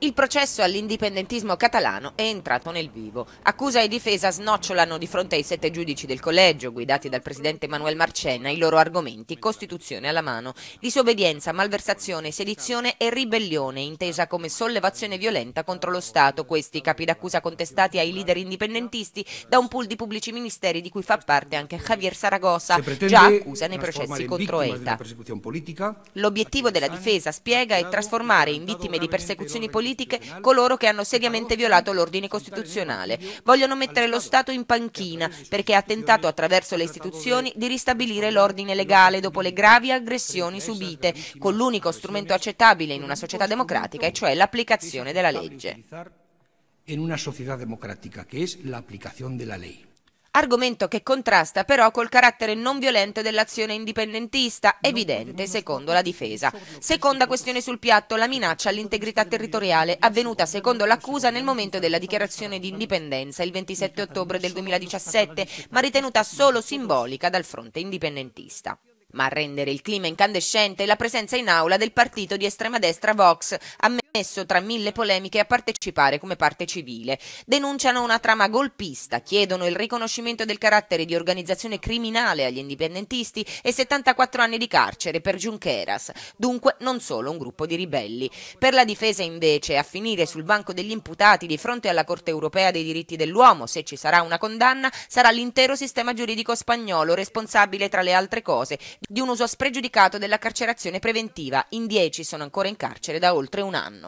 Il processo all'indipendentismo catalano è entrato nel vivo. Accusa e difesa snocciolano di fronte ai sette giudici del collegio, guidati dal presidente Manuel Marcena, i loro argomenti, Costituzione alla mano, disobbedienza, malversazione, sedizione e ribellione, intesa come sollevazione violenta contro lo Stato, questi capi d'accusa contestati ai leader indipendentisti da un pool di pubblici ministeri di cui fa parte anche Javier Saragossa, già accusa nei processi contro ETA. L'obiettivo della difesa, spiega, è trasformare in vittime di persecuzioni politiche politiche coloro che hanno seriamente violato l'ordine costituzionale. Vogliono mettere lo Stato in panchina perché ha tentato attraverso le istituzioni di ristabilire l'ordine legale dopo le gravi aggressioni subite con l'unico strumento accettabile in una società democratica e cioè l'applicazione della legge. In una società democratica, che è l'applicazione della legge argomento che contrasta però col carattere non violento dell'azione indipendentista, evidente secondo la difesa. Seconda questione sul piatto, la minaccia all'integrità territoriale avvenuta secondo l'accusa nel momento della dichiarazione di indipendenza il 27 ottobre del 2017, ma ritenuta solo simbolica dal fronte indipendentista ma a rendere il clima incandescente la presenza in aula del partito di estrema destra Vox, messo tra mille polemiche a partecipare come parte civile. Denunciano una trama golpista, chiedono il riconoscimento del carattere di organizzazione criminale agli indipendentisti e 74 anni di carcere per Junqueras, dunque non solo un gruppo di ribelli. Per la difesa invece a finire sul banco degli imputati di fronte alla Corte europea dei diritti dell'uomo, se ci sarà una condanna, sarà l'intero sistema giuridico spagnolo responsabile tra le altre cose di un uso spregiudicato della carcerazione preventiva. In 10 sono ancora in carcere da oltre un anno.